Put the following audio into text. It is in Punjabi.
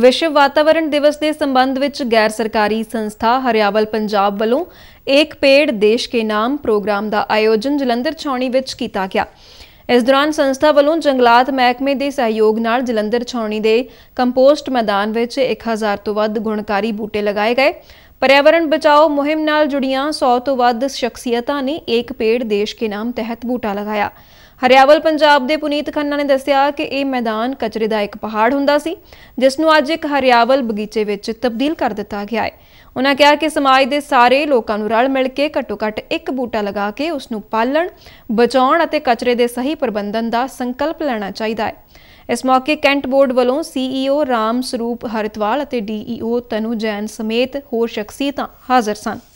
ਵਿਸ਼ਵ ਵਾਤਾਵਰਣ ਦਿਵਸ ਦੇ ਸੰਬੰਧ ਵਿੱਚ ਗੈਰ ਸਰਕਾਰੀ ਸੰਸਥਾ ਹਰਿਆਵਲ ਪੰਜਾਬ ਵੱਲੋਂ ਇੱਕ ਪੇੜ ਦੇਸ਼ ਕੇ ਨਾਮ ਪ੍ਰੋਗਰਾਮ ਦਾ ਆਯੋਜਨ ਜਲੰਧਰ ਛਾਉਣੀ ਵਿੱਚ ਕੀਤਾ ਗਿਆ ਇਸ ਦੌਰਾਨ ਸੰਸਥਾ ਵੱਲੋਂ ਜੰਗਲਾਤ ਮਹਿਕਮੇ ਦੇ ਸਹਿਯੋਗ ਨਾਲ ਜਲੰਧਰ ਛਾਉਣੀ ਦੇ ਕੰਪੋਸਟ ਮੈਦਾਨ ਵਿੱਚ 1000 ਤੋਂ ਵੱਧ ਗੁਣਕਾਰੀ ਬੂਟੇ ਲਗਾਏ ਗਏ ਪਰਿਆਵਰਣ ਬਚਾਓ ਮੁਹਿੰਮ ਨਾਲ ਜੁੜੀਆਂ 100 ਤੋਂ ਵੱਧ ਸ਼ਖਸੀਅਤਾਂ ਨੇ ਇੱਕ ਪੇੜ ਦੇਸ਼ ਕੇ ਨਾਮ ਤਹਿਤ ਬੂਟਾ ਲਗਾਇਆ ਹਰਿਆਵਲ ਪੰਜਾਬ ਦੇ ਪੁਨੀਤ ਖੰਨਾ ਨੇ ਦੱਸਿਆ ਕਿ ਇਹ ਮੈਦਾਨ ਕਚਰੇ ਦਾ ਇੱਕ ਪਹਾੜ ਹੁੰਦਾ ਸੀ ਜਿਸ ਨੂੰ ਅੱਜ ਇੱਕ ਹਰਿਆਵਲ ਬਗੀਚੇ ਵਿੱਚ ਤਬਦੀਲ ਕਰ ਦਿੱਤਾ ਗਿਆ ਹੈ ਉਹਨਾਂ ਕਿਹਾ ਕਿ ਸਮਾਜ ਦੇ ਸਾਰੇ ਲੋਕਾਂ ਨੂੰ ਰਲ ਮਿਲ ਕੇ ਘੱਟੋ-ਘੱਟ ਇੱਕ ਬੂਟਾ ਲਗਾ ਕੇ ਉਸ ਨੂੰ ਪਾਲਣ, ਬਚਾਉਣ ਅਤੇ ਕਚਰੇ ਦੇ ਸਹੀ ਪ੍ਰਬੰਧਨ ਦਾ ਸੰਕਲਪ ਲੈਣਾ ਚਾਹੀਦਾ ਹੈ। ਇਸ ਮੌਕੇ ਕੈਂਟ ਬੋਰਡ ਵੱਲੋਂ ਸੀਈਓ e ਰਾਮ ਸਰੂਪ ਹਰਤਵਾਲ ਅਤੇ ਡੀਈਓ e ਤਨੂ ਜੈਨ ਸਮੇਤ ਹੋਰ ਸ਼ਖਸੀਅਤਾਂ ਹਾਜ਼ਰ ਸਨ।